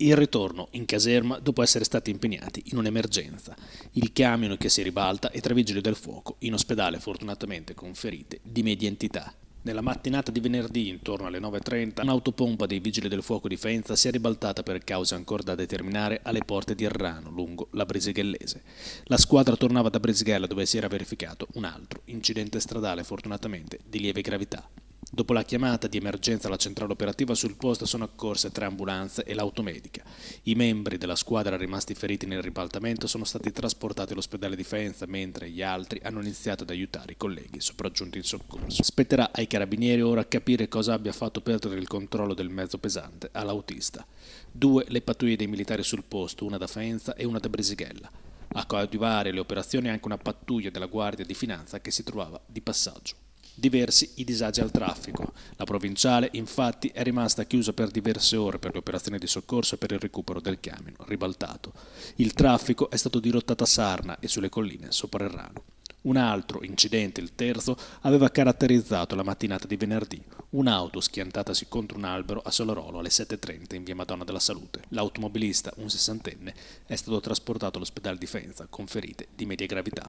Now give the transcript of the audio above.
il ritorno in caserma dopo essere stati impegnati in un'emergenza, il camion che si ribalta e tre vigili del fuoco in ospedale fortunatamente con ferite di media entità. Nella mattinata di venerdì, intorno alle 9.30, un'autopompa dei vigili del fuoco di Faenza si è ribaltata per cause ancora da determinare alle porte di Errano, lungo la Brisighellese. La squadra tornava da Brisighella dove si era verificato un altro incidente stradale fortunatamente di lieve gravità. Dopo la chiamata di emergenza alla centrale operativa sul posto sono accorse tre ambulanze e l'automedica. I membri della squadra rimasti feriti nel ribaltamento sono stati trasportati all'ospedale di Faenza, mentre gli altri hanno iniziato ad aiutare i colleghi sopraggiunti in soccorso. Spetterà ai carabinieri ora capire cosa abbia fatto perdere il controllo del mezzo pesante all'autista. Due le pattuglie dei militari sul posto, una da Faenza e una da Bresighella. A coadiuvare le operazioni anche una pattuglia della Guardia di Finanza che si trovava di passaggio diversi i disagi al traffico. La provinciale infatti è rimasta chiusa per diverse ore per le operazioni di soccorso e per il recupero del chiamino ribaltato. Il traffico è stato dirottato a Sarna e sulle colline sopra il Rano. Un altro incidente, il terzo, aveva caratterizzato la mattinata di venerdì. Un'auto schiantatasi contro un albero a Solarolo alle 7.30 in via Madonna della Salute. L'automobilista, un sessantenne, è stato trasportato all'ospedale di Fenza con ferite di media gravità.